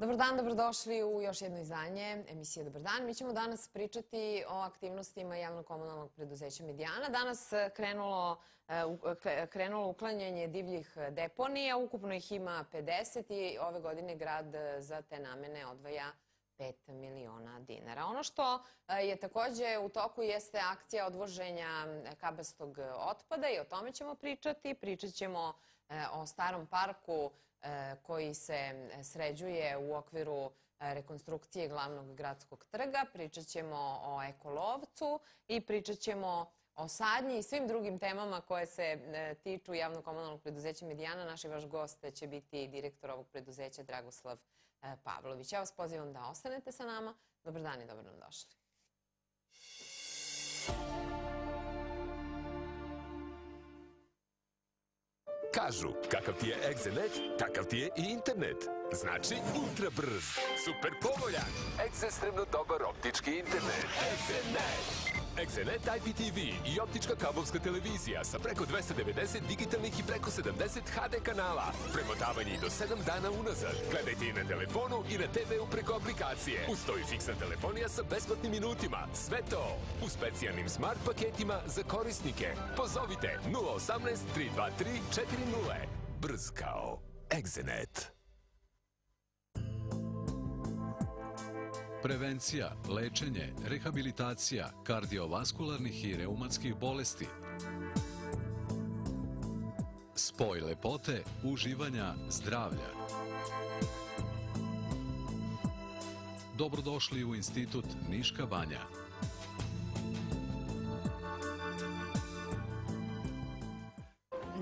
Dobar dan, dobrodošli u još jedno izdanje emisije Dobar dan. Mi ćemo danas pričati o aktivnostima javno-komunalnog preduzeća Medijana. Danas eh, krenulo, eh, eh, krenulo uklanjanje divljih deponija, ukupno ih ima 50 i ove godine grad za te namene odvaja 5 miliona dinara. Ono što je takođe u toku jeste akcija odvoženja kabastog otpada i o tome ćemo pričati. Pričat ćemo o starom parku E, koji se e, sređuje u okviru e, rekonstrukcije glavnog gradskog trga. Pričat ćemo o ekolovcu i pričat ćemo o sadnji i svim drugim temama koje se tiču javno-komunalnog preduzeća Medijana. Naši vaš gost će biti direktor ovog preduzeća Dragoslav Pavlović. Ja vas pozivam da ostanete sa nama. Dobar dan i dobro nam došli. Kažu, kakav ti je Exenet, takav ti je i internet. Znači, ultra brz, super povoljan, ekstremno dobar optički internet. Exenet! Exenet IPTV i optička kablovska televizija sa preko 290 digitalnih i preko 70 HD kanala. Premotavanje i do 7 dana unazad. Gledajte i na telefonu i na TV-u preko aplikacije. Ustoji fiksna telefonija sa besplatnim minutima. Sve to u specijalnim smart paketima za korisnike. Pozovite 018 323 400. Brz kao Exenet. prevencija, lečenje, rehabilitacija kardiovaskularnih i reumatskih bolesti, spoj lepote, uživanja, zdravlja. Dobrodošli u Institut Niška Banja.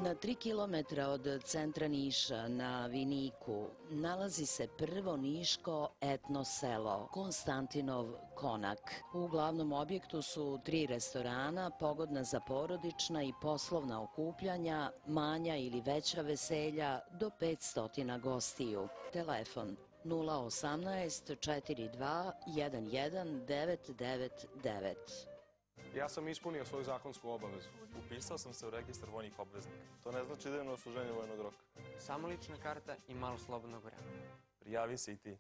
Na tri kilometra od centra Niša na Viniku nalazi se prvo niško etno selo Konstantinov konak. U glavnom objektu su tri restorana pogodna za porodična i poslovna okupljanja, manja ili veća veselja do 500 gostiju. Telefon 018 42 11 999. Ja sam ispunio svoju zakonsku obavezu. Upisao sam se u registar vojnih obveznika. To ne znači da je na osluženje vojnog roka. Samo lična karta i malo slobodnog vremena. Prijavi se i ti.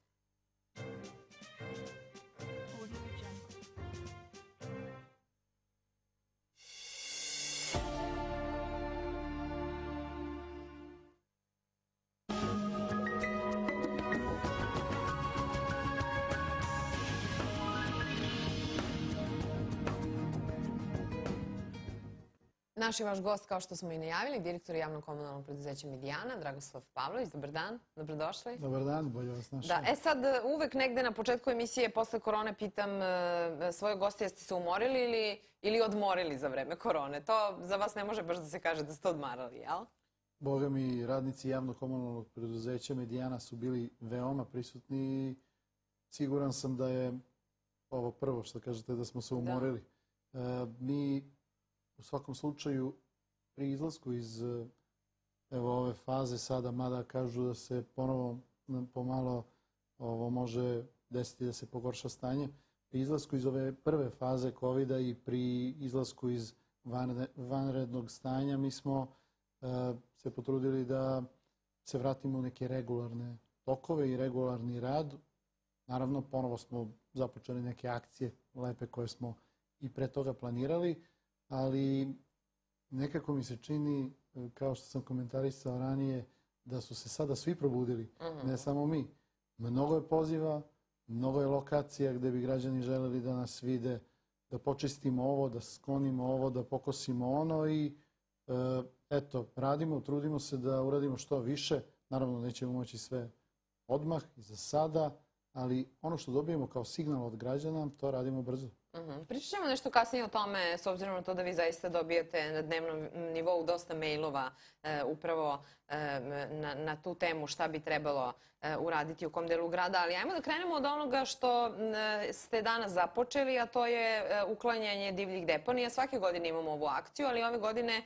Naš je vaš gost, kao što smo i najavili, direktor javno-komunalnog preduzeća Medijana, Dragoslav Pavlović. Dobar dan, dobrodošli. Dobar dan, bolje vas našli. Da, e sad, e, uvek negde na početku emisije posle korone pitam e, svoje goste, jeste se umorili ili, ili odmorili za vreme korone? To za vas ne može baš da se kaže da ste odmarali, jel? Boga mi, radnici javno-komunalnog preduzeća Medijana su bili veoma prisutni i siguran sam da je ovo prvo što kažete da smo se da. umorili. E, mi u svakom slučaju pri izlasku iz evo ove faze sada, mada kažu da se ponovo pomalo ovo može desiti da se pogorša stanje, pri izlasku iz ove prve faze covid i pri izlasku iz vanrednog stanja mi smo e, se potrudili da se vratimo u neke regularne tokove i regularni rad. Naravno, ponovo smo započeli neke akcije lepe koje smo i pre toga planirali, ali nekako mi se čini, e, kao što sam komentarisao ranije, da su se sada svi probudili, mhm. ne samo mi. Mnogo je poziva, mnogo je lokacija gde bi građani želeli da nas vide, da počistimo ovo, da sklonimo ovo, da pokosimo ono i e, eto, radimo, trudimo se da uradimo što više. Naravno, nećemo moći sve odmah i za sada, ali ono što dobijemo kao signal od građana, to radimo brzo. Uh Pričat ćemo nešto kasnije o tome, s obzirom na to da vi zaista dobijate na dnevnom nivou dosta mailova e, upravo e, na, na tu temu šta bi trebalo e, uraditi u kom delu grada, ali ajmo da krenemo od onoga što ste danas započeli, a to je uklanjanje divljih deponija. Svake godine imamo ovu akciju, ali ove godine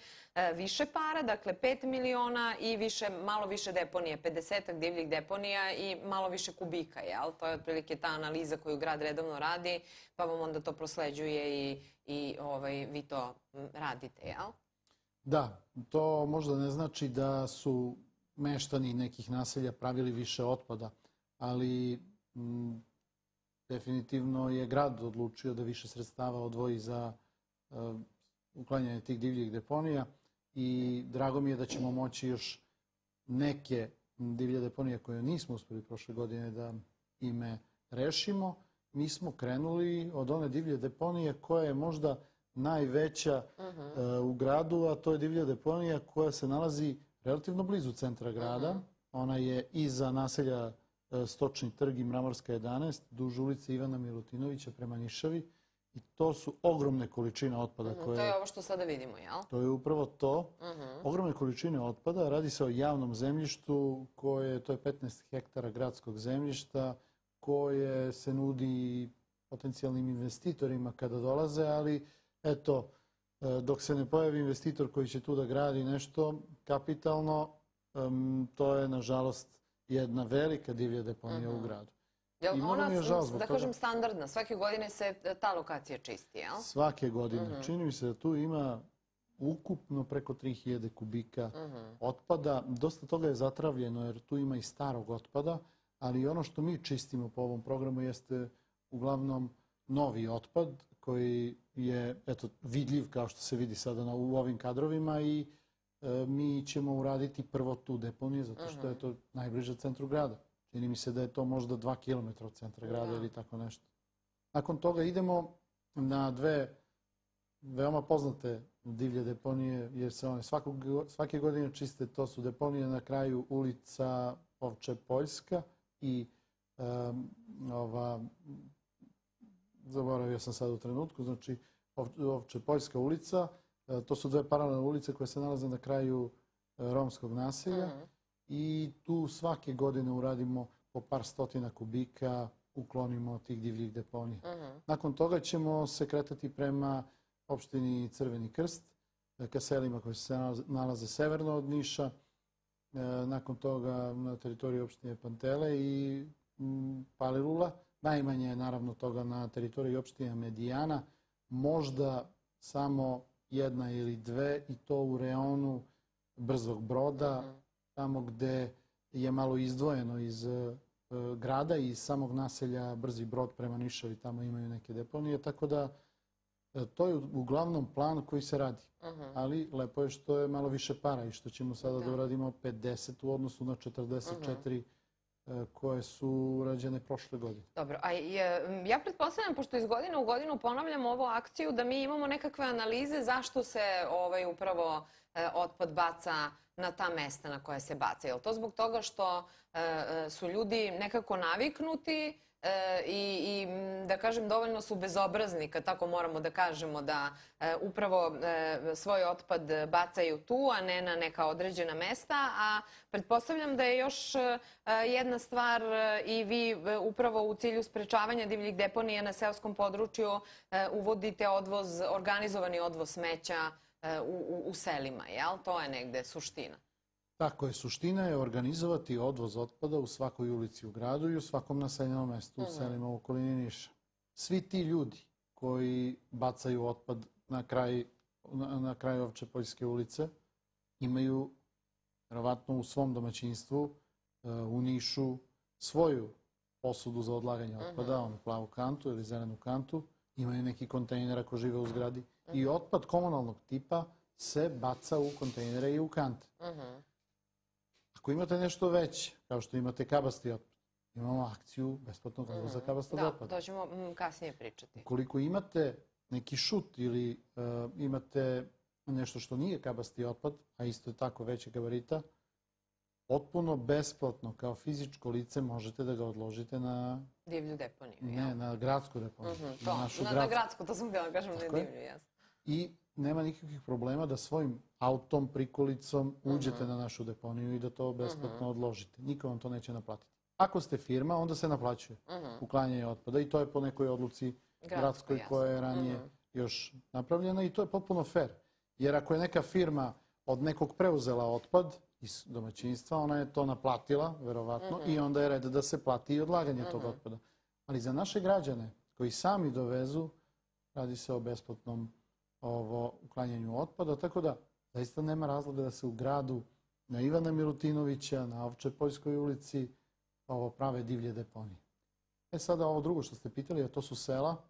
više para, dakle 5 miliona i više, malo više deponije, 50 divljih deponija i malo više kubika, jel? To je otprilike ta analiza koju grad redovno radi, pa vam onda to to prosleđuje i, i ovaj, vi to radite, jel? Da, to možda ne znači da su meštani nekih naselja pravili više otpada, ali m, definitivno je grad odlučio da više sredstava odvoji za e, uklanjanje tih divljih deponija i drago mi je da ćemo moći još neke divlje deponije koje nismo uspeli prošle godine da ime rešimo mi smo krenuli od one divlje deponije koja je možda najveća mhm. e, u gradu, a to je divlja deponija koja se nalazi relativno blizu centra grada. Mhm. Ona je iza naselja e, Stočni trg i Mramorska 11, duž ulice Ivana Milutinovića prema Nišavi. I to su ogromne količine otpada mhm, koje... To je ovo što sada vidimo, jel? To je upravo to. Ogromne količine otpada. Radi se o javnom zemljištu koje, to je 15 hektara gradskog zemljišta, koje se nudi potencijalnim investitorima kada dolaze, ali eto, e, dok se ne pojavi investitor koji će tu da gradi nešto kapitalno, to je nažalost jedna velika divlja deponija u mhm. gradu. Jel I ona, je žal zbog da kažem, standardna? Svake godine se e, ta lokacija čisti, jel? Svake godine. Mhm. Čini mi se da tu ima ukupno preko 3000 kubika mhm. otpada. Dosta toga je zatravljeno jer tu ima i starog otpada ali ono što mi čistimo po ovom programu jeste uglavnom novi otpad koji je eto, vidljiv kao što se vidi sada na, u ovim kadrovima i e, mi ćemo uraditi prvo tu deponiju zato što je mhm. to najbliže centru grada. Čini mi se da je to možda dva kilometra od centra grada da. ili tako nešto. Nakon toga idemo na dve veoma poznate divlje deponije, jer se one svakog, svake godine čiste, to su deponije na kraju ulica Ovče Poljska i ova, zaboravio sam sad u trenutku, znači Ovče Poljska ulica, e, to su dve paralelne ulice koje se nalaze na kraju e, romskog naselja mhm. i tu svake godine uradimo po par stotina kubika, uklonimo tih divljih deponija. Mhm. Nakon toga ćemo se kretati prema opštini Crveni krst, e, ka selima koje se nalaze severno od Niša, E, nakon toga na teritoriji opštine Pantele i mm, Palilula. Najmanje je naravno toga na teritoriji opštine Medijana, možda samo jedna ili dve i to u reonu Brzog broda, mhm. tamo gde je malo izdvojeno iz e, grada i samog naselja Brzi brod prema Nišavi, tamo imaju neke deponije, tako da E, to je uglavnom plan koji se radi, mhm. ali lepo je što je malo više para i što ćemo sada da, da. uradimo 50 u odnosu na 44 mhm. e, koje su urađene prošle godine. Dobro, a ja pretpostavljam, pošto iz godine u godinu ponavljam ovu akciju, da mi imamo nekakve analize zašto se ovaj upravo e, otpad baca na ta mesta na koje se baca. Je li to zbog toga što su ljudi nekako naviknuti E, i, i mm, da kažem dovoljno su bezobrazni kad tako moramo da kažemo da e, upravo e, svoj otpad bacaju tu, a ne na neka određena mesta, a pretpostavljam da je još e, jedna stvar e, i vi e, upravo u cilju sprečavanja divljih deponija na seoskom području uvodite odvoz, organizovani odvoz smeća u, u, u selima, jel? To je negde suština. Tako je, suština je organizovati odvoz otpada u svakoj ulici u gradu i u svakom naseljenom mestu u da, da. selima u okolini Niša. Svi ti ljudi koji bacaju otpad na kraj, na, Ovče Poljske ulice imaju, verovatno u svom domaćinstvu, e, u Nišu, svoju posudu za odlaganje mhm. otpada, onu plavu kantu ili zelenu kantu, imaju neki kontejner ako žive u zgradi i mhm. otpad komunalnog tipa se baca u kontejnere i u kante. Mhm. Ako imate nešto veće, kao što imate kabasti otpad, imamo akciju besplatnog odvoza mhm. da, mm, kabastog otpada. Da, to ćemo kasnije pričati. Ukoliko imate neki šut ili e, imate nešto što nije kabasti otpad, a isto je tako veće gabarita, potpuno besplatno kao fizičko lice možete da ga odložite na... Divlju deponiju. Ne, na gradsku deponiju. Mhm, na, na, gradsku. to sam htjela da kažem, tako ne divlju, jasno. I nema nikakvih problema da svojim autom, prikolicom mhm. uđete na našu deponiju i da to mhm. besplatno odložite. Niko vam to neće naplatiti. Ako ste firma, onda se naplaćuje mhm. uklanjanje otpada i to je po nekoj odluci gradskoj koja je ranije još napravljena i to je potpuno fair. Jer ako je neka firma od nekog preuzela otpad iz domaćinstva, ona je to naplatila, verovatno, i onda je red da se plati i odlaganje tog otpada. Ali za naše građane koji sami dovezu, radi se o besplatnom ovo, uklanjanju otpada, tako da zaista nema razloga da se u gradu na Ivana Milutinovića, na Ovčepoljskoj ulici ovo, prave divlje deponije. E sada ovo drugo što ste pitali, a to su sela,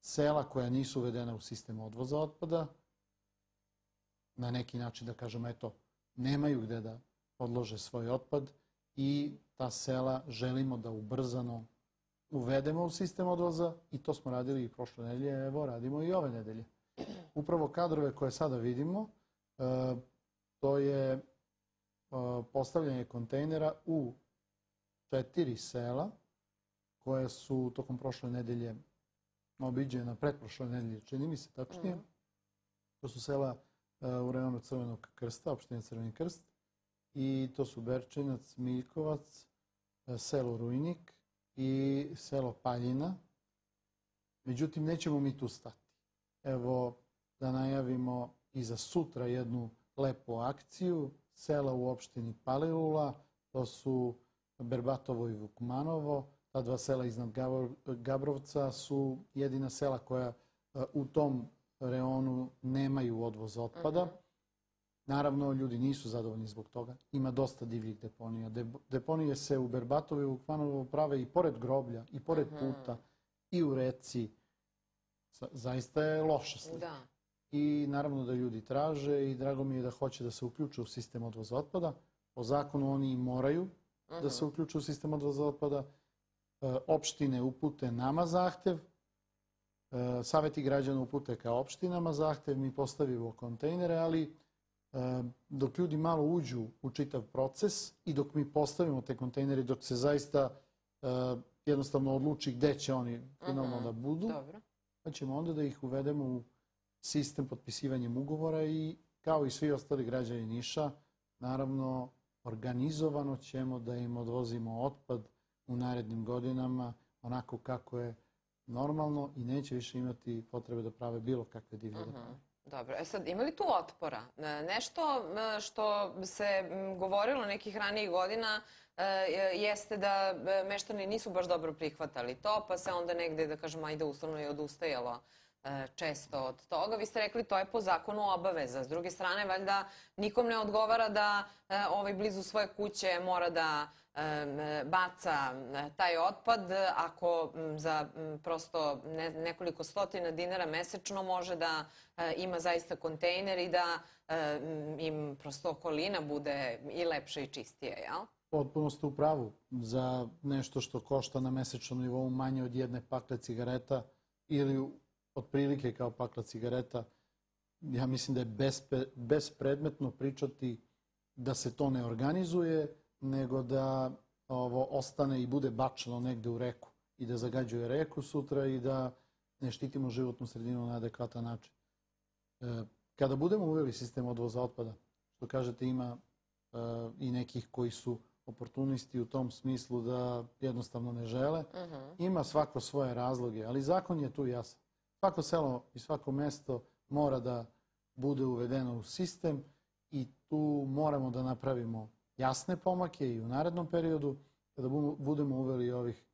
sela koja nisu uvedena u sistem odvoza otpada, na neki način da kažemo, eto, nemaju gde da odlože svoj otpad i ta sela želimo da ubrzano uvedemo u sistem odvoza i to smo radili i prošle nedelje, evo radimo i ove nedelje upravo kadrove koje sada vidimo, e, to je e, postavljanje kontejnera u četiri sela koje su tokom prošle nedelje obiđena, pretprošle nedelje, čini mi se tačnije. Mm. To su sela e, u rejonu Crvenog krsta, opština Crveni krst, i to su Berčinac, Miljkovac, selo Rujnik i selo Paljina. Međutim, nećemo mi tu stati evo da najavimo i za sutra jednu lepu akciju sela u opštini Palilula, to su Berbatovo i Vukmanovo, ta dva sela iznad Gabrovca su jedina sela koja e, u tom reonu nemaju odvoz otpada. Mhm. Naravno, ljudi nisu zadovoljni zbog toga. Ima dosta divljih deponija. Deponije se u Berbatovi i Vukmanovo prave i pored groblja, i pored mhm. puta, i u reci, zaista je loša slika. Da. I naravno da ljudi traže i drago mi je da hoće da se uključe u sistem odvoza otpada. Po zakonu oni i moraju da se mhm. uključe u sistem odvoza otpada. E, opštine upute nama zahtev, e, saveti građana upute ka opštinama zahtev, mi postavimo kontejnere, ali e, dok ljudi malo uđu u čitav proces i dok mi postavimo te kontejnere, dok se zaista jednostavno odluči gde će oni finalno mhm. da budu, dobro pa ćemo onda da ih uvedemo u sistem potpisivanjem ugovora i kao i svi ostali građani Niša, naravno organizovano ćemo da im odvozimo otpad u narednim godinama onako kako je normalno i neće više imati potrebe da prave bilo kakve divlje uh -huh. Dobro, e sad ima li tu otpora? E, nešto e, što se govorilo nekih ranijih godina e, jeste da meštani nisu baš dobro prihvatali to, pa se onda negde, da kažem, ajde uslovno je odustajalo E, često od toga. Vi ste rekli to je po zakonu obaveza. S druge strane, valjda nikom ne odgovara da e, ovaj blizu svoje kuće mora da e, baca taj otpad ako za prosto nekoliko stotina dinara mesečno može da ima zaista kontejner i da im prosto okolina bude i lepša i čistija, jel? Potpuno ste u pravu. Za nešto što košta na mesečnom nivou manje od jedne pakle cigareta ili otprilike kao pakla cigareta, ja mislim da je bespredmetno pričati da se to ne organizuje, nego da ovo ostane i bude bačeno negde u reku i da zagađuje reku sutra i da ne štitimo životnu sredinu na adekvatan način. E, kada budemo uveli sistem odvoza otpada, što kažete ima e, i nekih koji su oportunisti u tom smislu da jednostavno ne žele, mhm. ima svako svoje razloge, ali zakon je tu jasan. Svako selo i svako mesto mora da bude uvedeno u sistem i tu moramo da napravimo jasne pomake i u narednom periodu kada budemo uveli ovih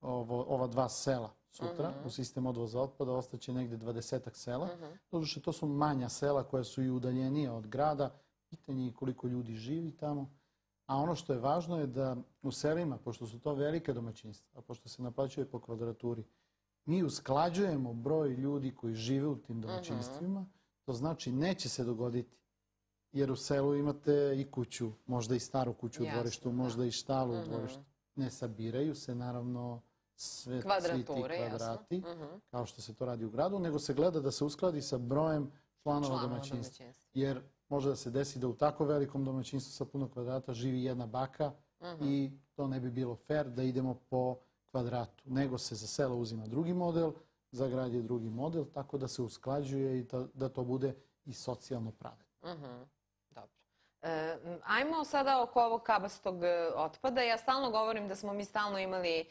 ovo, ova dva sela sutra uh mhm. -huh. u sistem odvoza otpada, ostaće negde dvadesetak sela. Mhm. Uh -huh. to su manja sela koja su i udaljenija od grada. Pitanje je koliko ljudi živi tamo. A ono što je važno je da u selima, pošto su to velike domaćinstva, pošto se naplaćuje po kvadraturi, Mi usklađujemo broj ljudi koji žive u tim domaćinstvima, to znači neće se dogoditi. Jer u selu imate i kuću, možda i staru kuću u dvorištu, da. možda i štalu u mhm. dvorištu. Ne sabiraju se naravno sve, svi ti kvadrati, mhm. kao što se to radi u gradu, nego se gleda da se uskladi sa brojem članova, domaćinstva. Jer može da se desi da u tako velikom domaćinstvu sa puno kvadrata živi jedna baka mhm. i to ne bi bilo fair da idemo po kvadratu, nego se za selo uzima drugi model, za grad je drugi model, tako da se usklađuje i da, da to bude i socijalno pravedno. Uh mhm. -huh. E, ajmo sada oko ovog kabastog e, otpada. Ja stalno govorim da smo mi stalno imali e,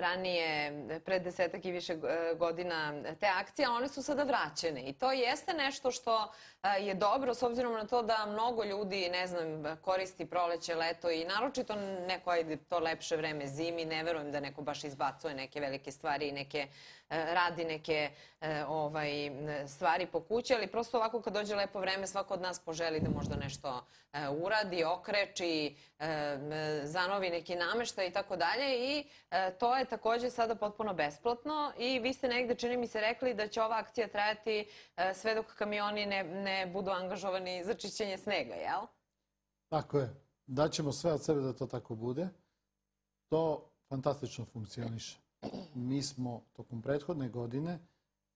ranije, pred desetak i više godina, te akcije, a one su sada vraćene. I to jeste nešto što je dobro, s obzirom na to da mnogo ljudi, ne znam, koristi proleće, leto i naročito neko, ajde, to lepše vreme zimi. Ne verujem da neko baš izbacuje neke velike stvari i neke E, radi neke e, ovaj, stvari po kući, ali prosto ovako kad dođe lepo vreme, svako od nas poželi da možda nešto e, uradi, okreči, zanovi neki namešta i tako dalje i to je takođe sada potpuno besplatno i vi ste negde, čini mi se, rekli da će ova akcija trajati sve dok kamioni ne, ne budu angažovani za čišćenje snega, jel? Tako je. Daćemo sve od sebe da to tako bude. To fantastično funkcioniše. Mi smo tokom prethodne godine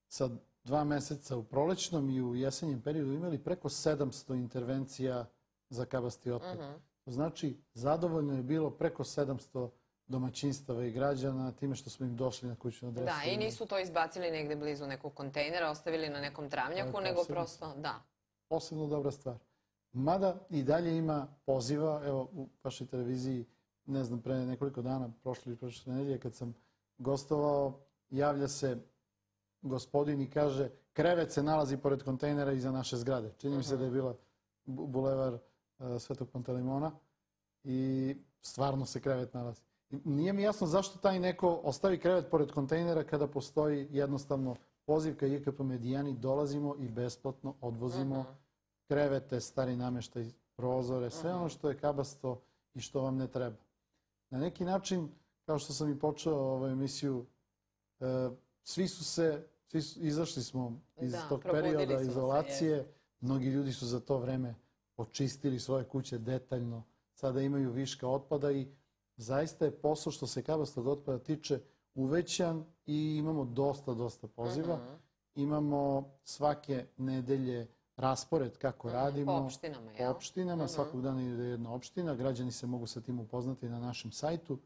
sa dva meseca u prolećnom i u jesenjem periodu imali preko 700 intervencija za kabasti otpad. Mhm. To znači, zadovoljno je bilo preko 700 domaćinstava i građana time što smo im došli na kućnu adresu. Da, i nisu to izbacili negde blizu nekog kontejnera, ostavili na nekom travnjaku, nego prosto, da. Posebno dobra stvar. Mada i dalje ima poziva, evo u vašoj televiziji, ne znam, pre nekoliko dana, prošle ili prošle nedelje, kad sam gostovao, javlja se gospodin i kaže krevet se nalazi pored kontejnera iza naše zgrade. Čini mi se da je bila bulevar e, Svetog Pantelimona i stvarno se krevet nalazi. Nije mi jasno zašto taj neko ostavi krevet pored kontejnera kada postoji jednostavno poziv ka Medijani dolazimo i besplatno odvozimo mhm. krevete, stari nameštaj, prozore, sve mhm. ono što je kabasto i što vam ne treba. Na neki način kao što sam i počeo ovu emisiju, e, svi su se, svi su, izašli smo iz da, tog perioda izolacije, se, mnogi ljudi su za to vreme očistili svoje kuće detaljno, sada imaju viška otpada i zaista je posao što se kabastog otpada tiče uvećan i imamo dosta, dosta poziva. Uh mhm. -huh. Imamo svake nedelje raspored kako uh mhm, -huh. radimo. Po opštinama, jel? Po opštinama, uh -huh. svakog dana ide jedna opština. Građani se mogu sa tim upoznati na našem sajtu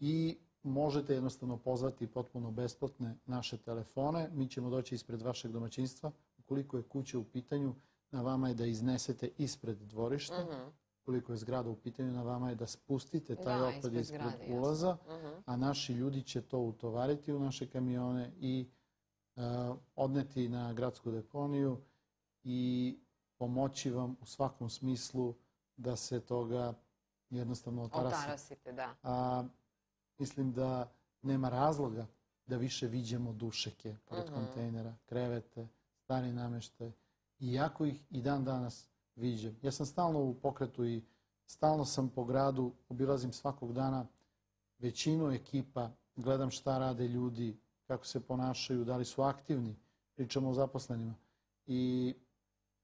i možete jednostavno pozvati potpuno besplatne naše telefone. Mi ćemo doći ispred vašeg domaćinstva. Ukoliko je kuća u pitanju, na vama je da iznesete ispred dvorišta. Mhm. Ukoliko je zgrada u pitanju, na vama je da spustite taj da, otpad ispred, ulaza, mhm. a naši ljudi će to utovariti u naše kamione i e, odneti na gradsku deponiju i pomoći vam u svakom smislu da se toga jednostavno otarasite. Otarasite, da mislim da nema razloga da više viđemo dušeke pored mhm. kontejnera, krevete, stari nameštaj. Iako ih i dan danas viđem. Ja sam stalno u pokretu i stalno sam po gradu, obilazim svakog dana većinu ekipa, gledam šta rade ljudi, kako se ponašaju, da li su aktivni, pričamo o zaposlenima. I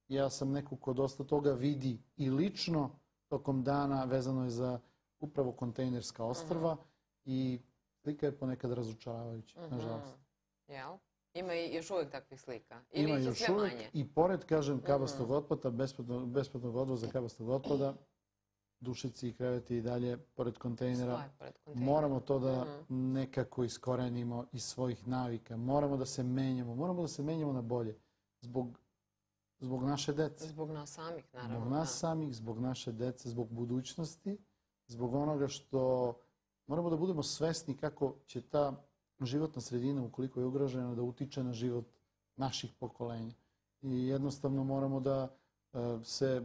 ja sam neko ko dosta toga vidi i lično tokom dana vezano je za upravo kontejnerska ostrva, uh mhm. -huh i slika je ponekad razočaravajuća, mhm. nažalost. Jel? Ima i još uvek takvih slika? Ili Ima još uvek manje? i pored, kažem, mhm. kabastog otpada, besplatnog, besplatnog odvoza kabastog otpada, dušici i kreveti i dalje, pored kontejnera, pored kontejnera. moramo to da mhm. nekako iskorenimo iz svojih navika. Moramo da se menjamo, moramo da se menjamo na bolje. Zbog Zbog naše dece. Zbog nas samih, naravno. Zbog nas da. samih, zbog naše dece, zbog budućnosti, zbog onoga što moramo da budemo svesni kako će ta životna sredina, ukoliko je ugrožena, da utiče na život naših pokolenja. I jednostavno moramo da e, se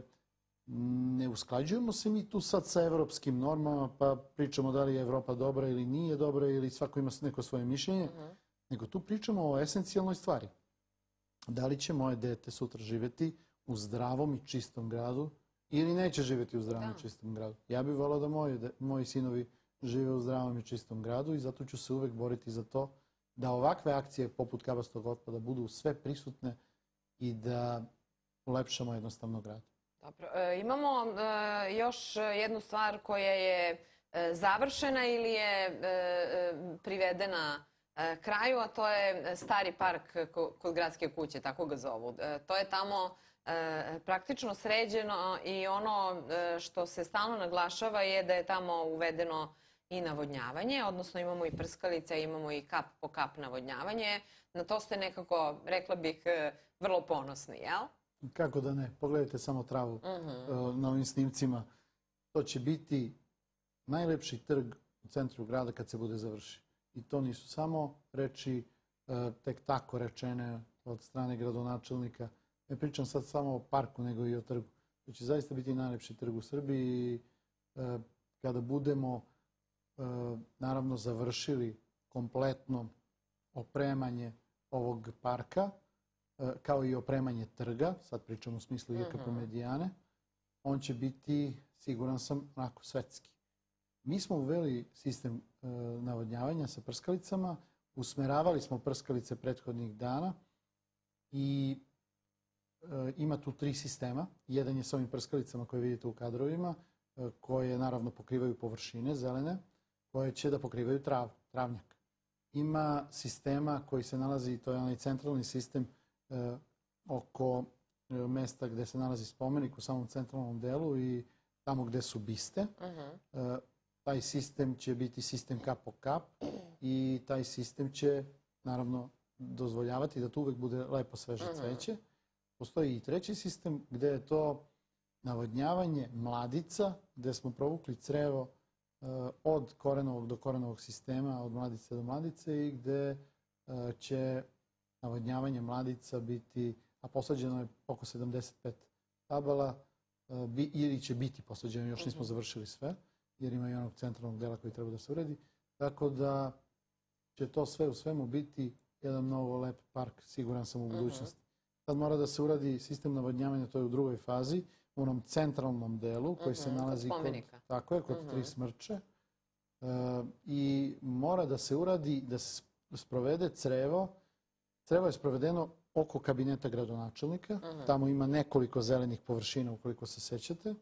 ne usklađujemo se mi tu sad sa evropskim normama, pa pričamo da li je Evropa dobra ili nije dobra ili svako ima neko svoje mišljenje, mhm. nego tu pričamo o esencijalnoj stvari. Da li će moje dete sutra živeti u zdravom i čistom gradu ili neće živeti u zdravom i da. čistom gradu? Ja bih volao da moji, moji sinovi žive u zdravom i čistom gradu i zato ću se uvek boriti za to da ovakve akcije poput kabastog otpada budu sve prisutne i da ulepšamo jednostavno grad. Dobro. E, imamo e, još jednu stvar koja je e, završena ili je e, e, privedena e, kraju, a to je stari park kod gradske kuće, tako ga zovu. To je tamo praktično sređeno i ono što se stalno naglašava je da je tamo uvedeno i navodnjavanje, odnosno imamo i prskalice, imamo i kap po kap navodnjavanje. Na to ste nekako, rekla bih, e, vrlo ponosni, jel? Kako da ne, pogledajte samo travu mhm. e, na ovim snimcima. To će biti najlepši trg u centru grada kad se bude završi. I to nisu samo reči e, tek tako rečene od strane gradonačelnika. Ne pričam sad samo o parku, nego i o trgu. To će zaista biti najlepši trg u Srbiji. Kada budemo E, naravno završili kompletno opremanje ovog parka, e, kao i opremanje trga, sad pričam u smislu IKP mhm. Medijane, on će biti, siguran sam, onako svetski. Mi smo uveli sistem e, navodnjavanja sa prskalicama, usmeravali smo prskalice prethodnih dana i ima tu tri sistema. Jedan je sa ovim prskalicama koje vidite u kadrovima, koje naravno pokrivaju površine zelene, koje će da pokrivaju trav, travnjak. Ima sistema koji se nalazi, to je onaj centralni sistem e, oko e, mesta gde se nalazi spomenik u samom centralnom delu i tamo gde su biste. Uh mhm. -huh. e, taj sistem će biti sistem kap po kap i taj sistem će naravno dozvoljavati da tu uvek bude lepo sveže uh mhm. -huh. cveće. Postoji i treći sistem gde je to navodnjavanje mladica, gde smo provukli crevo Eh, od korenovog do korenovog sistema, od mladice do mladice i gde eh, će navodnjavanje mladica biti, a posađeno je oko 75 tabala, eh, bi, ili će biti posađeno, još nismo mhm. završili sve, jer ima i onog centralnog dela koji treba da se uredi. Tako da će to sve u svemu biti jedan mnogo lep park, siguran sam u mhm. budućnosti. Sad mora da se uradi sistem navodnjavanja, to je u drugoj fazi, u onom centralnom delu koji se mhm, nalazi kod, tako je, kod mhm. tri smrče e, i mora da se uradi, da se sprovede crevo. Crevo je sprovedeno oko kabineta gradonačelnika. Mhm. Tamo ima nekoliko zelenih površina, ukoliko se sećate,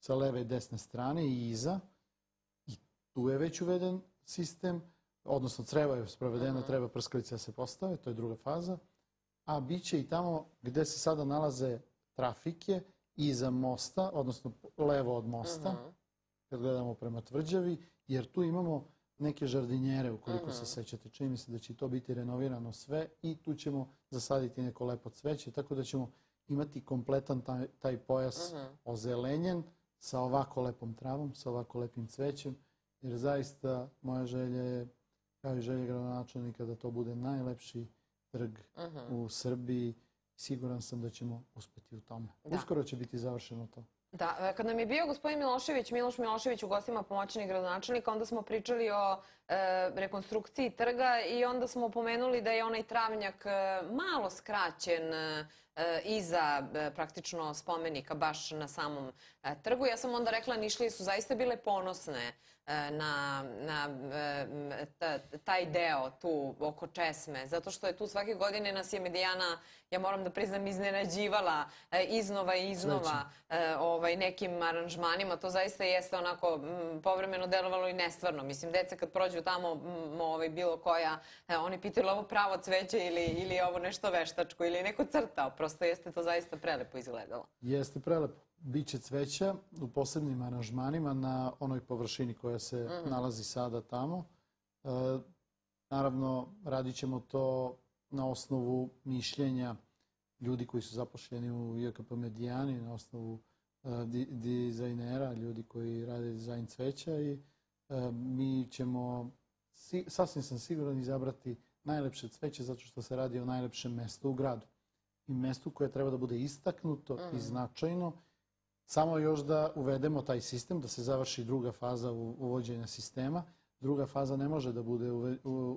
sa leve i desne strane i iza. I tu je već uveden sistem, odnosno crevo je sprovedeno, treba prskalice da se postave, to je druga faza. A bit će i tamo gde se sada nalaze trafike, iza mosta, odnosno levo od mosta, kad gledamo prema tvrđavi, jer tu imamo neke žardinjere, ukoliko se sećate. Čini mi se da će to biti renovirano sve i tu ćemo zasaditi neko lepo cveće, tako da ćemo imati kompletan taj, pojas ozelenjen sa ovako lepom travom, sa ovako lepim cvećem, jer zaista moja želja je, kao i želja gradonačelnika, da to bude najlepši trg u Srbiji, Siguran sam da ćemo uspeti u tome. Da. Uskoro će biti završeno to. Da, e, kad nam je bio gospodin Milošević, Miloš Milošević u gostima pomoćnih gradonačelnika, onda smo pričali o e, rekonstrukciji trga i onda smo pomenuli da je onaj travnjak e, malo skraćen E, i za e, praktično spomenika baš na samom e, trgu. Ja sam onda rekla Nišlije su zaista bile ponosne na, taj deo tu oko Česme, zato što je tu svake godine nas je Medijana, ja moram da priznam, iznenađivala iznova i iznova ovaj, nekim aranžmanima. To zaista jeste onako povremeno delovalo i nestvarno. Mislim, deca kad prođu tamo ovaj, bilo koja, oni pitaju ovo pravo cveće ili, ili ovo nešto veštačko ili neko crtao prosto jeste to zaista prelepo izgledalo. Jeste prelepo. Biće cveća u posebnim aranžmanima na onoj površini koja se mhm. nalazi sada tamo. E, naravno, radit ćemo to na osnovu mišljenja ljudi koji su zapošljeni u IKP Medijani, na osnovu e, dizajnera, ljudi koji rade dizajn cveća i e, mi ćemo, sasvim sam siguran, izabrati najlepše cveće zato što se radi o najlepšem mestu u gradu i mestu koje treba da bude istaknuto mm. i mhm. značajno, samo još da uvedemo taj sistem, da se završi druga faza uvođenja sistema. Druga faza ne može da bude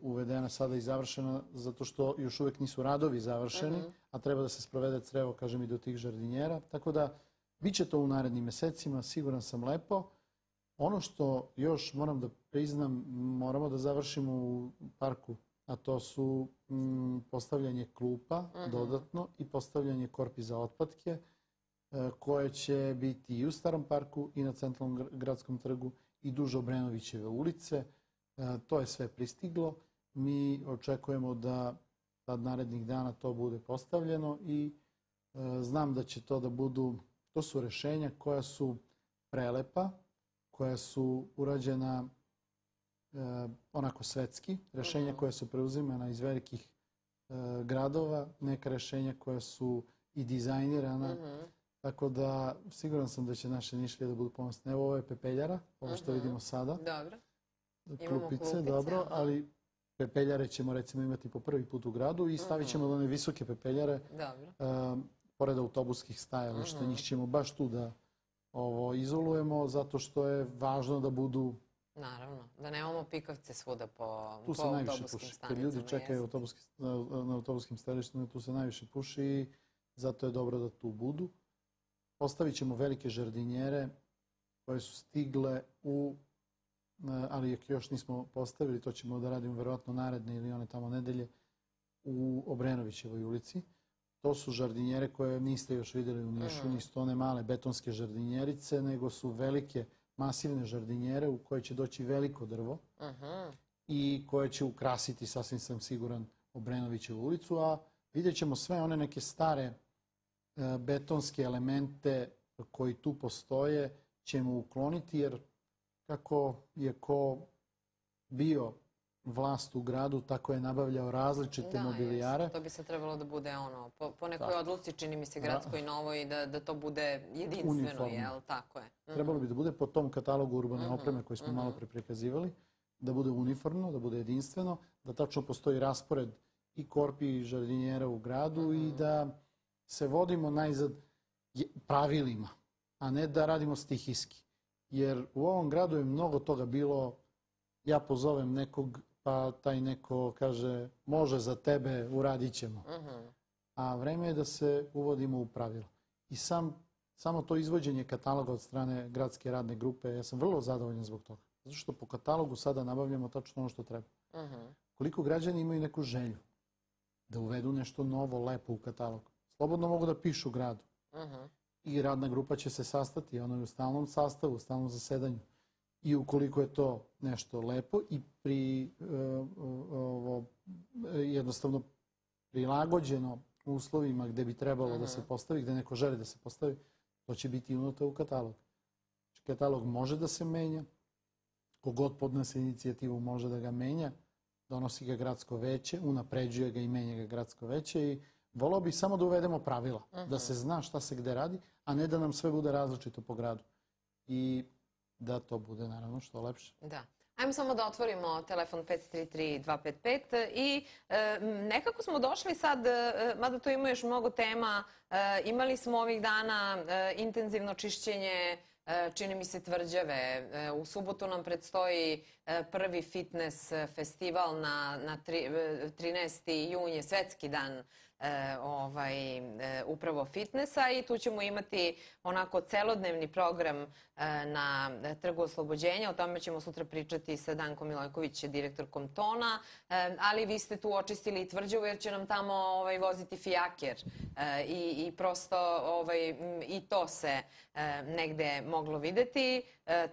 uvedena sada i završena zato što još uvek nisu radovi završeni, mm -hmm. a treba da se sprovede crevo, kažem, i do tih žardinjera. Tako da, bit će to u narednim mesecima, siguran sam lepo. Ono što još moram da priznam, moramo da završimo u parku a to su mm, postavljanje klupa mhm. dodatno i postavljanje korpi za otpadke e, koje će biti i u Starom parku i na centralnom gradskom trgu i duž Obrenovićeve ulice. E, to je sve pristiglo. Mi očekujemo da tad narednih dana to bude postavljeno i e, znam da će to da budu, to su rešenja koja su prelepa, koja su urađena Eh, onako svetski, rešenja koja su preuzimana iz velikih eh, gradova, neka rešenja koja su i dizajnirana. Mhm. Tako da siguran sam da će naše nišlije da budu ponosne. Evo ovo je pepeljara, ovo što mhm. vidimo sada. Dobro. Klupice, klupice dobro, ali pepeljare ćemo recimo imati po prvi put u gradu i stavit ćemo mhm. da one visoke pepeljare Dobro. Uh, pored autobuskih stajališta. Njih ćemo baš tu da ovo izolujemo zato što je važno da budu Naravno, da nemamo pikavce svuda po, tu se najviše puši. Kad ljudi čekaju na autobuskim stanicama, tu se najviše puši i zato je dobro da tu budu. Ostavit ćemo velike žardinjere koje su stigle u, e, ali još nismo postavili, to ćemo da radimo verovatno naredne ili one tamo nedelje, u Obrenovićevoj ulici. To su žardinjere koje niste još videli u Nišu, mm. one male betonske žardinjerice, nego su velike žardinjere masivne žardinjere u koje će doći veliko drvo i koje će ukrasiti, sasvim sam siguran, Obrenovićevu ulicu, a vidjet ćemo sve one neke stare e, betonske elemente koji tu postoje ćemo ukloniti, jer kako je ko bio vlast u gradu tako je nabavljao različite da, mobilijare. Jest, to bi se trebalo da bude ono, po, po nekoj tako. odluci čini mi se da. gradskoj novoj da, da to bude jedinstveno, je jel? Tako je. Mm Trebalo bi da bude po tom katalogu urbane mm -hmm. opreme koji smo mm -hmm. malo pre prikazivali, da bude uniformno, da bude jedinstveno, da tačno postoji raspored i korpi i žardinjera u gradu i mhm. da se vodimo najzad pravilima, a ne da radimo stihijski. Jer u ovom gradu je mnogo toga bilo ja pozovem nekog pa taj neko kaže može za tebe, uradit ćemo. Mhm. A vreme je da se uvodimo u pravila. I sam, samo to izvođenje kataloga od strane gradske radne grupe, ja sam vrlo zadovoljan zbog toga. Zato što po katalogu sada nabavljamo tačno ono što treba. Mhm. Koliko građani imaju neku želju da uvedu nešto novo, lepo u katalog. Slobodno mogu da pišu gradu. Mhm. I radna grupa će se sastati, ono je u stalnom sastavu, u stalnom zasedanju i ukoliko je to nešto lepo i pri e, e, ovo, jednostavno prilagođeno uslovima gde bi trebalo Aha. da mhm. se postavi, gde neko želi da se postavi, to će biti unuto u katalog. Znači, katalog može da se menja, kogod podnese inicijativu može da ga menja, donosi ga gradsko veće, unapređuje ga i menja ga gradsko veće i volao bi samo da uvedemo pravila, Aha. da mhm. se zna šta se gde radi, a ne da nam sve bude različito po gradu. I da to bude naravno što lepše. Da. Ajmo samo da otvorimo telefon 533-255 i e, nekako smo došli sad, e, mada tu ima još mnogo tema, e, imali smo ovih dana intenzivno čišćenje, čini mi se tvrđave. U subotu nam predstoji prvi fitness festival na, na 13. jun je svetski dan e, ovaj, e, upravo fitnessa i tu ćemo imati onako celodnevni program e, na Trgu oslobođenja. O tome ćemo sutra pričati sa Dankom Milojković, direktorkom Tona, e, ali vi ste tu očistili i tvrđavu jer će nam tamo ovaj, voziti fijaker i, i prosto ovaj, i to se negde moglo videti.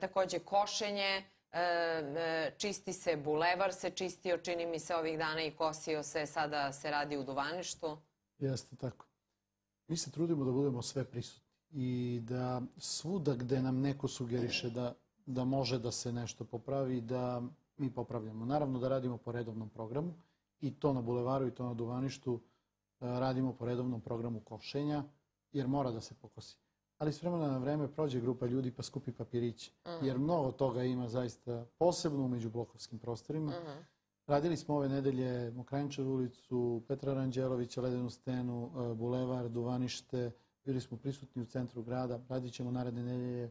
Takođe košenje, Ehm, e, čisti se, bulevar se čistio, čini mi se ovih dana i kosio se, sada se radi u duvaništu. Jeste tako. Mi se trudimo da budemo sve prisutni i da svuda gde nam neko sugeriše da, da može da se nešto popravi, da mi popravljamo. Naravno da radimo po redovnom programu i to na bulevaru i to na duvaništu e, radimo po redovnom programu košenja, jer mora da se pokosi ali s vremena na vreme prođe grupa ljudi pa skupi papiriće. Jer mhm. mnogo toga ima zaista, posebno u međublokovskim prostorima. Mhm. Radili smo ove nedelje Mokranjčevu ulicu, Petra Ranđelovića, Ledenu stenu, e, Bulevar, Duvanište. Bili smo prisutni u centru grada. Radit ćemo naredne nedelje e,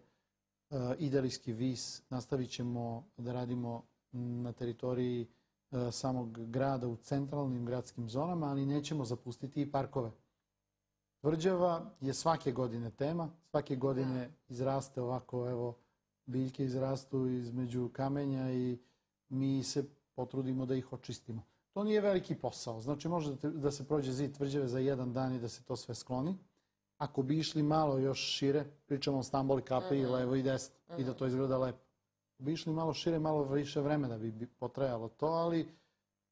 idealijski vis. Nastavit ćemo da radimo na teritoriji e, samog grada u centralnim gradskim zonama, ali nećemo zapustiti i parkove. Tvrđava je svake godine tema, svake da. godine izraste ovako, evo, biljke izrastu između kamenja i mi se potrudimo da ih očistimo. To nije veliki posao, znači može da, da se prođe zid tvrđave za jedan dan i da se to sve skloni. Ako bi išli malo još šire, pričamo o Stamboli kapi i mhm. levo i desno, i da mhm. to izgleda lepo. Ako bi išli malo šire, malo više vremena bi potrajalo to, ali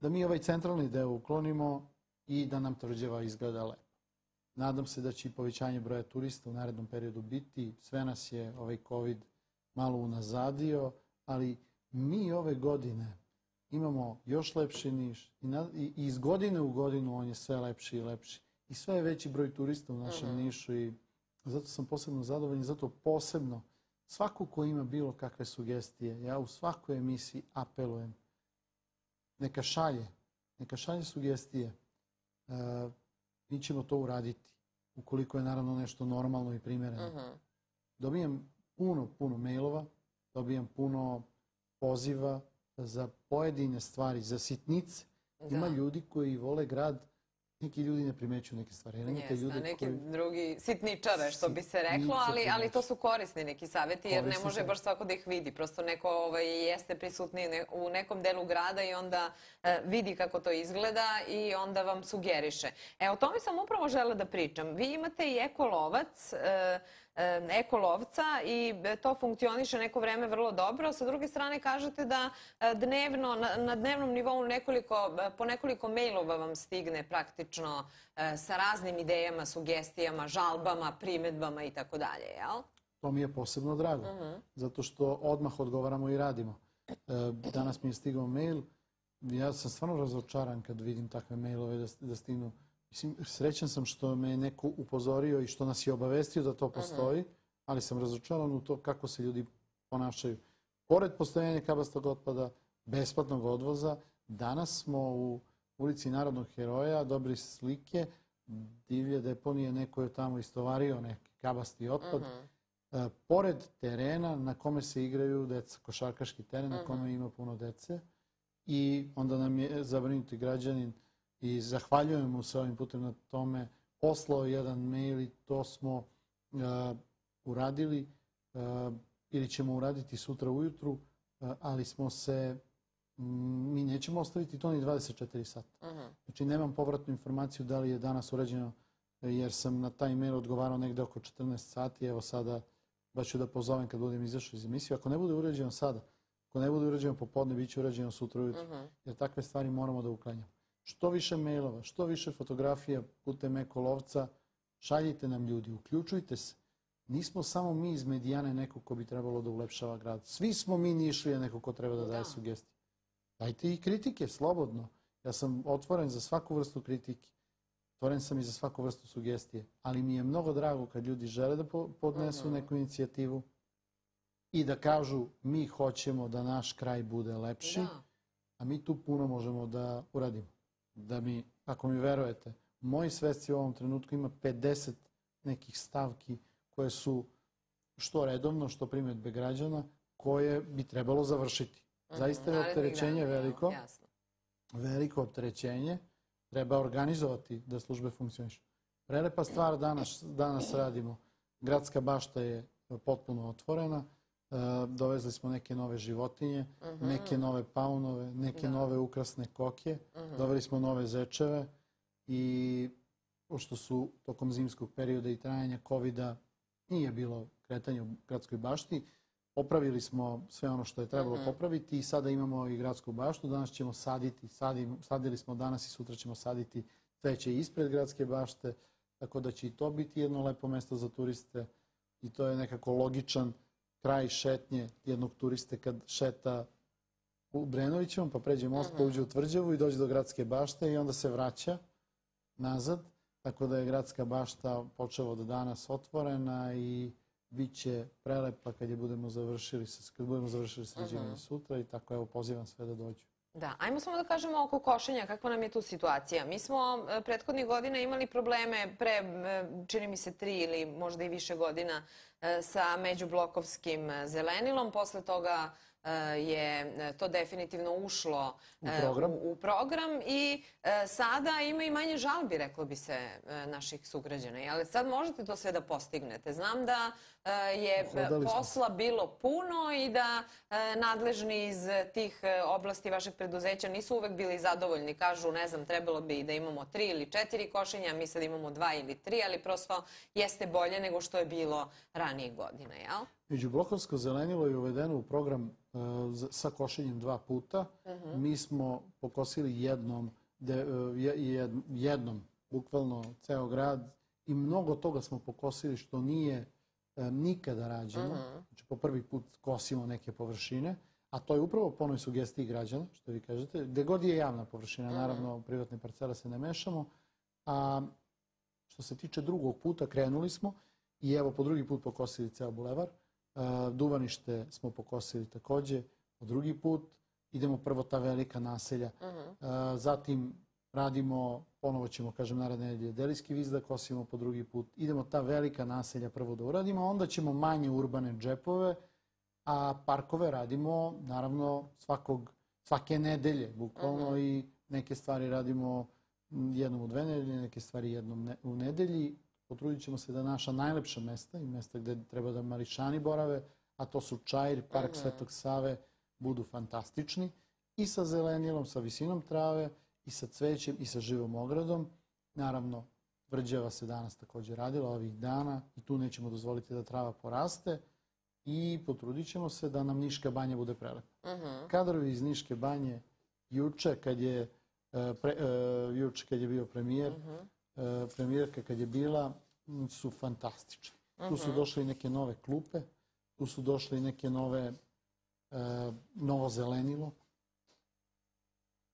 da mi ovaj centralni deo uklonimo i da nam tvrđava izgleda lepo. Nadam se da će i povećanje broja turista u narednom periodu biti. Sve nas je ovaj COVID malo unazadio, ali mi ove godine imamo još lepši Niš i, iz godine u godinu on je sve lepši i lepši. I sve je veći broj turista u našem mhm. Nišu i zato sam posebno zadovoljan zato posebno svako ko ima bilo kakve sugestije, ja u svakoj emisiji apelujem neka šalje, neka šalje sugestije. E, mi ćemo to uraditi, ukoliko je naravno nešto normalno i primjereno. Uh mhm. -huh. Dobijem puno, puno mailova, dobijem puno poziva za pojedine stvari, za sitnice. Da. Ima ljudi koji vole grad neki ljudi ne primećuju neke stvari. Nema neki koji... drugi sitničare, što bi se reklo, ali, ali da. to su korisni neki saveti, jer ne može baš svako da ih vidi. Prosto neko ovaj, jeste prisutni u nekom delu grada i onda e, vidi kako to izgleda i onda vam sugeriše. E, o tome sam upravo žela da pričam. Vi imate i ekolovac, eh, ekolovca i to funkcioniše neko vreme vrlo dobro. Sa druge strane kažete da e, dnevno, na dnevnom nivou nekoliko, e, po nekoliko mailova vam stigne praktično e, sa raznim idejama, sugestijama, žalbama, primedbama i tako dalje, jel? To mi je posebno drago, uh mhm. -huh. zato što odmah odgovaramo i radimo. Danas mi je stigao mail, ja sam stvarno razočaran kad vidim takve mailove da, da stignu Mislim, srećan sam što me je neko upozorio i što nas je obavestio da to mhm. postoji, uh -huh. ali sam razočaran u to kako se ljudi ponašaju. Pored postojanja kabastog otpada, besplatnog odvoza, danas smo u ulici Narodnog heroja dobri slike divlje deponije, neko je tamo istovario neki kabasti otpad. Uh mhm. -huh. E, pored terena na kome se igraju deca, košarkaški teren uh -huh. na mhm. kome ima puno dece i onda nam je zabrinuti građanin i zahvaljujem mu se ovim putem na tome. Poslao jedan mail i to smo e, uradili e, ili ćemo uraditi sutra ujutru, e, ali smo se mi nećemo ostaviti to ni 24 sata. Mhm. Znači, nemam povratnu informaciju da li je danas urađeno, jer sam na taj mail odgovarao negde oko 14 sati, evo sada baš ću da pozovem kad budem izašao iz emisiju. Ako ne bude urađeno sada, ako ne bude urađeno popodne, bit će urađeno sutra ujutru. Mhm. Jer takve stvari moramo da uklanjamo što više mailova, što više fotografija putem ekolovca, šaljite nam ljudi, uključujte se. Nismo samo mi iz medijane neko ko bi trebalo da ulepšava grad. Svi smo mi nišlije neko ko treba da daje da. sugestije. Dajte i kritike, slobodno. Ja sam otvoren za svaku vrstu kritike. Otvoren sam i za svaku vrstu sugestije. Ali mi je mnogo drago kad ljudi žele da podnesu mhm. neku inicijativu i da kažu mi hoćemo da naš kraj bude lepši, da. a mi tu puno možemo da uradimo da mi, ako mi verujete, moji svesci u ovom trenutku ima 50 nekih stavki koje su što redovno, što primetbe građana, koje bi trebalo završiti. Mhm, Zaista je opterećenje veliko. Jasno. Veliko opterećenje. Treba organizovati da službe funkcionišu. Prelepa stvar danas, danas radimo. Gradska bašta je potpuno otvorena E, dovezli smo neke nove životinje, uh mhm. -huh. neke nove paunove, neke da. nove ukrasne koke, uh mhm. -huh. doveli smo nove zečeve i pošto su tokom zimskog perioda i trajanja covid nije bilo kretanje u gradskoj bašti, popravili smo sve ono što je trebalo uh mhm. -huh. popraviti i sada imamo i gradsku baštu. Danas ćemo saditi, sadim, sadili smo danas i sutra ćemo saditi cveće ispred gradske bašte, tako da će i to biti jedno lepo mesto za turiste i to je nekako logičan kraj šetnje jednog turiste kad šeta u Brenovićevom, pa pređe most, pa mhm. uđe u tvrđavu i dođe do gradske bašte i onda se vraća nazad, tako da je gradska bašta počela od danas otvorena i bit će prelepa kad je budemo završili, kad budemo završili sređenje mhm. sutra i tako evo pozivam sve da dođu. Da, ajmo samo da kažemo oko košenja, kakva nam je tu situacija. Mi smo e, prethodnih godina imali probleme pre, e, čini mi se, tri ili možda i više godina e, sa međublokovskim zelenilom. Posle toga je to definitivno ušlo u program, u, u program i sada ima i manje žalbi, reklo bi se, naših sugrađana. Ali sad možete to sve da postignete. Znam da Eh, je eh, posla bilo puno i da eh, nadležni iz tih oblasti vašeg preduzeća nisu uvek bili zadovoljni. Kažu, ne znam, trebalo bi da imamo tri ili četiri košenja, mi sad imamo dva ili tri, ali prosto jeste bolje nego što je bilo ranije godine, jel? Međublokovsko zelenjivo je uvedeno u program sa košenjem dva puta. Mhm. Mi smo pokosili jednom, jednom, bukvalno, ceo grad i mnogo toga smo pokosili što nije E, nikada rađeno. Mhm. Znači, po prvi put kosimo neke površine, a to je upravo po onoj sugestiji građana, što vi kažete. Gde god je javna površina, mhm. naravno, privatne parcele se ne mešamo. A što se tiče drugog puta, krenuli smo i evo po drugi put pokosili ceo bulevar. E, duvanište smo pokosili takođe po drugi put. Idemo prvo ta velika naselja. Mhm. E, zatim radimo, ponovo ćemo, kažem, naredne nedelje Delijski viz da kosimo po drugi put. Idemo ta velika naselja prvo da uradimo, onda ćemo manje urbane džepove, a parkove radimo, naravno, svakog, svake nedelje, bukvalno, mhm. i neke stvari radimo jednom u dve nedelje, neke stvari jednom u nedelji. Potrudit ćemo se da naša najlepša mesta i mesta gde treba da mališani borave, a to su Čajir, Park mhm. Svetog Save, budu fantastični i sa zelenilom, sa visinom trave, i sa cvećem i sa živom ogradom. Naravno, vrđava se danas takođe radila ovih dana i tu nećemo dozvoliti da trava poraste i potrudit ćemo se da nam Niška banja bude prelepa. Mhm. Kadrovi iz Niške banje juče kad je, e, e, juče kad je bio premijer, mhm. e, premijerka kad je bila, su fantastični. Tu su mhm. došle i neke nove klupe, tu su došle i neke nove, novo zelenilo,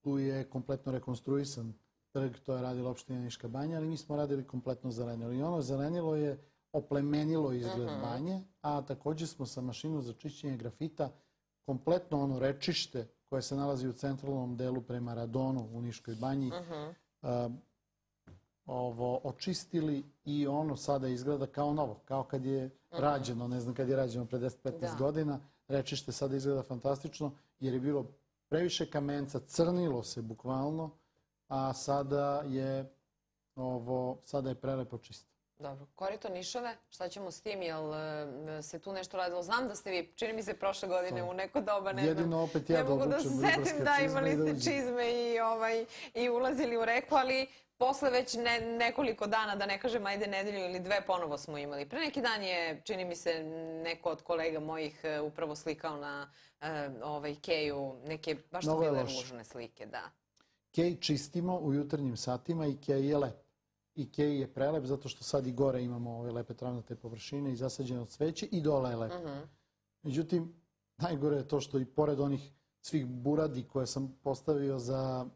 tu je kompletno rekonstruisan trg, to je radila opština Niška banja, ali mi smo radili kompletno zelenilo. I ono zelenilo je oplemenilo izgled mhm. banje, a takođe smo sa mašinom za čišćenje grafita kompletno ono rečište koje se nalazi u centralnom delu prema Radonu u Niškoj banji mhm. ehm, očistili i ono sada izgleda kao novo, kao kad je mhm. rađeno, ne znam kad je rađeno pre 10-15 da. godina, rečište sada izgleda fantastično jer je bilo previše kamenca, crnilo se bukvalno, a sada je ovo, sada je prelepo čisto. Dobro. Korito Nišave, šta ćemo s tim? Jel e, se tu nešto radilo? Znam da ste vi, čini mi se, prošle godine to. u neko doba, ne Jedino znam, opet ja ne mogu da se setim da imali ste čizme i, ovaj, i ulazili u reku, ali posle već ne, nekoliko dana, da ne kažem ajde nedelju ili dve, ponovo smo imali. Pre neki dan je, čini mi se, neko od kolega mojih e, upravo slikao na e, ovaj, Keju neke baš su bile ružne slike. Da. Kej čistimo u jutarnjim satima i Kej je lep. I Kej je prelep zato što sad i gore imamo ove lepe travnate površine i zasađene od sveće i dole je lep. Uh mhm. -huh. Međutim, najgore je to što i pored onih svih buradi koje sam postavio za,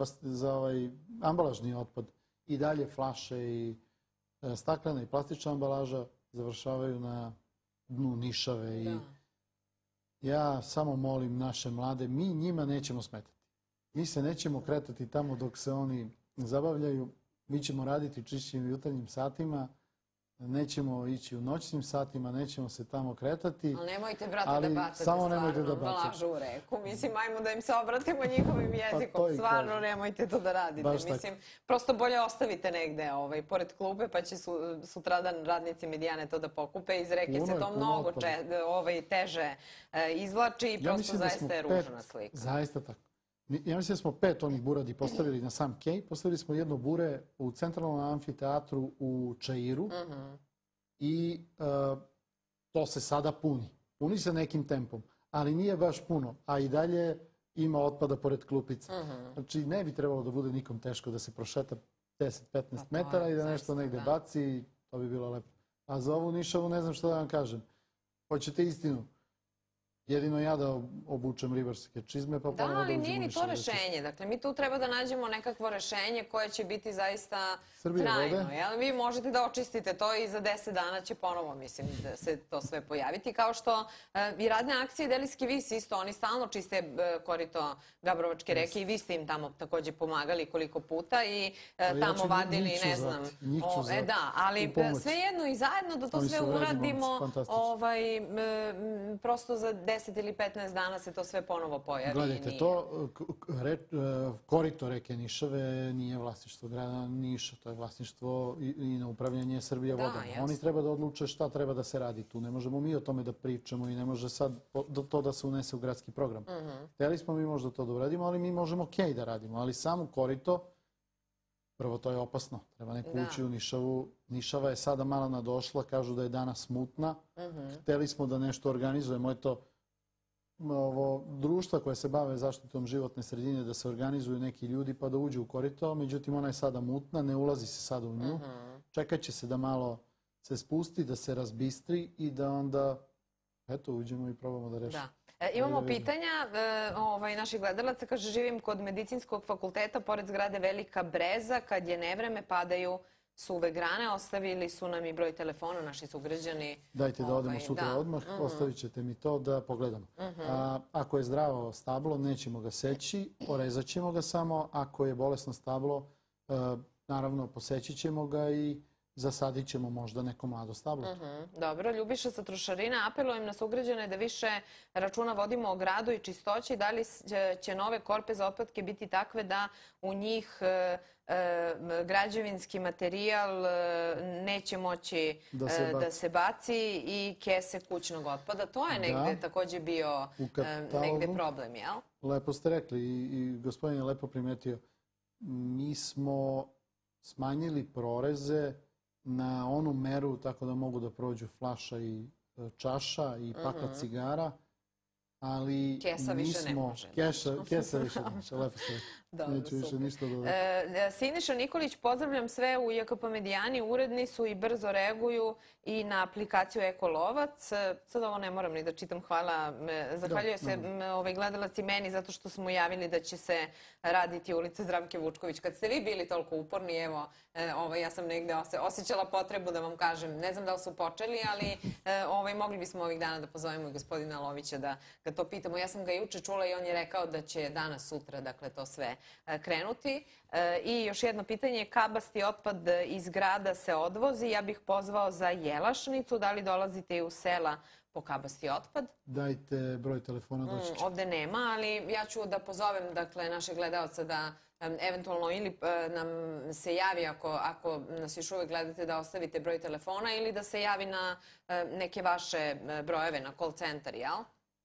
e, za ovaj ambalažni otpad i dalje flaše i uh, staklena i plastična ambalaža završavaju na dnu nišave da. i ja samo molim naše mlade, mi njima nećemo smetati. Mi se nećemo kretati tamo dok se oni zabavljaju, mi ćemo raditi čišćim jutarnjim satima, nećemo ići u noćnim satima, nećemo se tamo kretati. Ali nemojte, brate, da bacate samo nemojte stvarno da bacate. u reku. Mislim, ajmo da im se obratimo njihovim pa jezikom. stvarno nemojte to da radite. Baš Mislim, tako. prosto bolje ostavite negde ovaj, pored klube, pa će sutradan radnici Medijane to da pokupe. Iz reke se to mnogo ovaj, teže e, izvlači i prosto da zaista je ružna slika. Zaista tako. Ja mislim da smo pet onih buradi postavili na sam kej. Postavili smo jedno bure u centralnom amfiteatru u Čeiru mhm. I e, to se sada puni. Puni se nekim tempom, ali nije baš puno. A i dalje ima otpada pored klupica. Mhm. Znači, ne bi trebalo da bude nikom teško da se prošeta 10-15 metara i da nešto negde da. baci. To bi bilo lepo. A za ovu nišavu ne znam što da vam kažem. Hoćete istinu? Jedino ja da obučem ribarske čizme, pa ponovno da uđem Da, ali nije ni to rešenje. Dakle, mi tu treba da nađemo nekakvo rešenje koje će biti zaista trajno. Vi možete da očistite to i za 10 dana će ponovo, mislim, da se to sve pojaviti. Kao što eh, i radne akcije Delijski vis isto, oni stalno čiste eh, korito Gabrovačke reke i vi ste im tamo takođe pomagali koliko puta i eh, tamo vadili, ne znam. Njih ću e, zvati. Da, ali svejedno i zajedno da to sve uradimo ovaj, prosto za 10 10 ili 15 dana se to sve ponovo pojavi. Gledajte, to e, korito reke Nišave nije vlasništvo grada Niša, to je vlasništvo i, i na upravljanje Srbija da, voda. Oni treba da odluče šta treba da se radi tu. Ne možemo mi o tome da pričamo i ne može sad to da se unese u gradski program. Mhm. Hteli smo mi možda to da uradimo, ali mi možemo okej da radimo, ali samo korito Prvo, to je opasno. Treba neko da. ući u Nišavu. Nišava je sada malo nadošla, kažu da je danas mutna. Uh mhm. Hteli smo da nešto organizujemo. Eto, ovo, društva koje se bave zaštitom životne sredine da se organizuju neki ljudi pa da uđu u korito, međutim ona je sada mutna, ne ulazi se sada u nju. Uh mhm. -huh. Čekat će se da malo se spusti, da se razbistri i da onda eto uđemo i probamo da rešimo. Da. E, imamo da pitanja e, ovaj, naših gledalaca. Kaže, živim kod medicinskog fakulteta, pored zgrade Velika Breza, kad je nevreme padaju suve grane. Ostavili su nam i broj telefona, naši sugrađani. Dajte da odemo ovaj, sutra da. odmah, mhm. ostavit ćete mi to da pogledamo. Mhm. a, ako je zdravo stablo, nećemo ga seći, orezat ćemo ga samo. Ako je bolesno stablo, e, naravno posećit ćemo ga i zasadit ćemo možda neko mlado stablo. Mhm. Dobro, Ljubiša sa trošarina, apelujem na sugrađane da više računa vodimo o gradu i čistoći. Da li će nove korpe za otpadke biti takve da u njih e, e, građevinski materijal e, neće moći da, da se, baci i kese kućnog otpada? To je da. negde takođe bio negde problem, jel? Lepo ste rekli i, i gospodin je lepo primetio. Mi smo smanjili proreze na onu meru tako da mogu da prođu flaša i e, čaša i pakla mm -hmm. cigara, ali kesa nismo... Više ne može, da. kesa, kesa više ne može. Lepo se Dobro, da, Neću više ništa dodati. E, e Nikolić, pozdravljam sve u JKP Medijani, uredni su i brzo reaguju i na aplikaciju Ekolovac. E, sad ovo ne moram ni da čitam, hvala. Zahvaljuje da, se da. ovaj, gledalac i meni zato što smo javili da će se raditi ulica Zdravke Vučković. Kad ste vi bili toliko uporni, evo, e, ovaj, ja sam negde osjećala potrebu da vam kažem. Ne znam da li su počeli, ali ovaj, mogli bismo ovih dana da pozovemo i gospodina Lovića da ga to pitamo. Ja sam ga juče čula i on je rekao da će danas, sutra, dakle, to sve E, krenuti. E, I još jedno pitanje, kabasti otpad iz grada se odvozi. Ja bih pozvao za Jelašnicu. Da li dolazite i u sela po kabasti otpad. Dajte broj telefona doći ću. Mm, ovde nema, ali ja ću da pozovem dakle, naše gledalce da eventualno ili e, nam se javi ako, ako nas još uvek gledate da ostavite broj telefona ili da se javi na neke vaše brojeve na call centar, jel?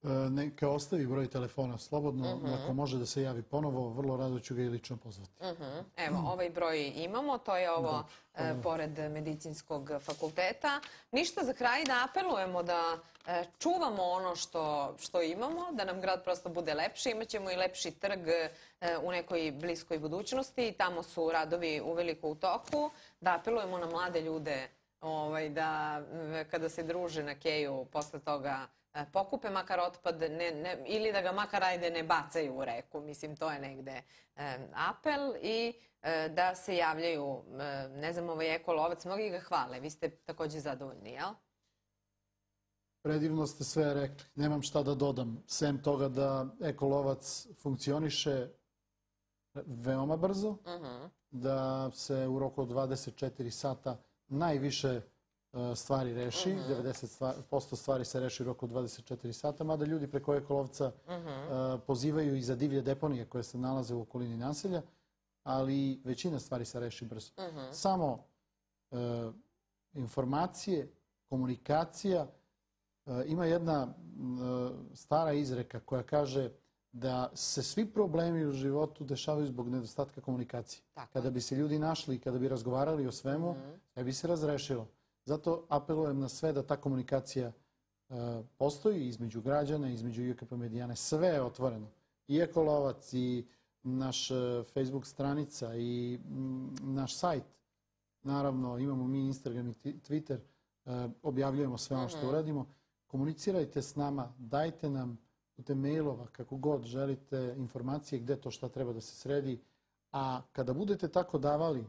E, neka ostavi broj telefona slobodno, mhm. ako može da se javi ponovo, vrlo rado ću ga i lično pozvati. Mhm. Evo, ovaj broj imamo, to je ovo e, pored medicinskog fakulteta. Ništa za kraj da apelujemo da e, čuvamo ono što, što imamo, da nam grad prosto bude lepši, imaćemo i lepši trg u nekoj bliskoj budućnosti, tamo su radovi u veliku toku, da apelujemo na mlade ljude ovaj, da kada se druže na keju posle toga E, pokupe makar otpad ne, ne, ili da ga makar ajde ne bacaju u reku. Mislim, to je negde e, apel i e, da se javljaju, ne znam, ovaj ekolovac, mnogi ga hvale. Vi ste takođe zadovoljni, jel? Predivno ste sve rekli. Nemam šta da dodam, sem toga da ekolovac funkcioniše veoma brzo, mhm. da se u roku od 24 sata najviše stvari reši, 90% mhm. stvari se reši u roku 24 sata, mada ljudi preko ekolovca mhm. eh, pozivaju i za divlje deponije koje se nalaze u okolini naselja, ali većina stvari se reši brzo. Mhm. Samo eh, informacije, komunikacija, eh, ima jedna stara izreka koja kaže da se svi problemi u životu dešavaju zbog nedostatka komunikacije. Kada bi se ljudi našli i kada bi razgovarali o svemu, ne bi se razrešilo. Zato apelujem na sve da ta komunikacija e, postoji između građana, između UKP Medijane, sve je otvoreno. I Ekolovac, i naš e, Facebook stranica, i mm, naš sajt. Naravno, imamo mi Instagram i Twitter, e, objavljujemo sve ono što mhm. uradimo. Komunicirajte s nama, dajte nam putem mailova, kako god želite, informacije gde to šta treba da se sredi. A kada budete tako davali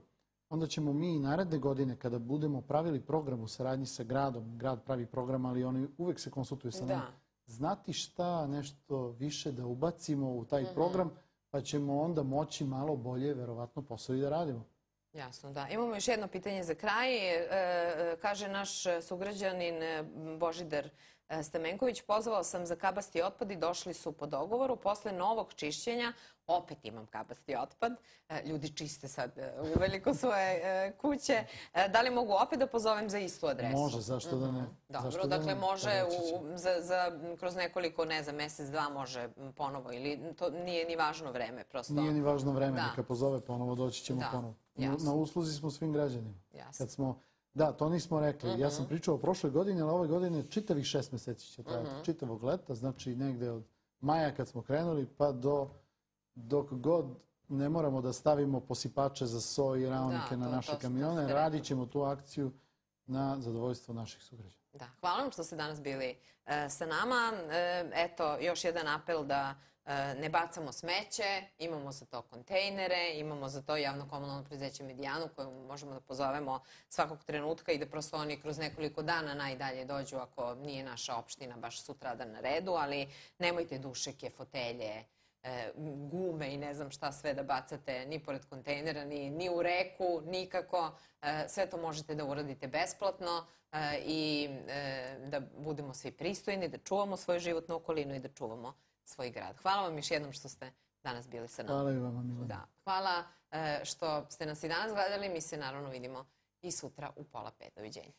onda ćemo mi i naredne godine kada budemo pravili program u saradnji sa gradom, grad pravi program, ali oni uvek se konsultuju sa nama, da. znati šta nešto više da ubacimo u taj mhm. program, pa ćemo onda moći malo bolje, verovatno, posao i da radimo. Jasno, da. Imamo još jedno pitanje za kraj. E, e, kaže naš sugrađanin e, Božidar E, Stamenković, pozvao sam za kabasti otpad i došli su po dogovoru. Posle novog čišćenja opet imam kabasti otpad. E, Ljudi čiste sad e, uveliko svoje kuće. Da li mogu opet da pozovem za istu adresu? Može, zašto da ne? Mhm. Dobro, da dakle može pa u, za, kroz nekoliko, ne znam, mesec, dva može ponovo ili to nije ni važno vreme prosto. Nije ni važno vreme, da. neka pozove ponovo, doći ćemo da, ponovo. Na usluzi smo svim građanima. Jasno. Kad smo Da, to nismo rekli. Ja sam mhm. pričao o prošloj godini, ali ove godine čitavih šest meseci će trajati. Mhm. Čitavog leta, znači negde od maja kad smo krenuli pa do dok god ne moramo da stavimo posipače za soj i ravnike da, na naše kamione, radit ćemo tu akciju na zadovoljstvo naših sugrađa. Da, hvala vam što ste danas bili e, sa nama. E, eto, još jedan apel da E, ne bacamo smeće, imamo za to kontejnere, imamo za to javno komunalno prizeće Medijanu koju možemo da pozovemo svakog trenutka i da prosto oni kroz nekoliko dana najdalje dođu ako nije naša opština baš sutra dan na redu, ali nemojte dušeke, fotelje, e, gume i ne znam šta sve da bacate ni pored kontejnera, ni, ni u reku, nikako. E, sve to možete da uradite besplatno i da budemo svi pristojni, da čuvamo svoju životnu okolinu i da čuvamo svoj grad. Hvala vam još jednom što ste danas bili sa nama. Hvala i vama, Milana. Da. Hvala e, što ste nas i danas gledali. Mi se naravno vidimo i sutra u pola pet. Doviđenja.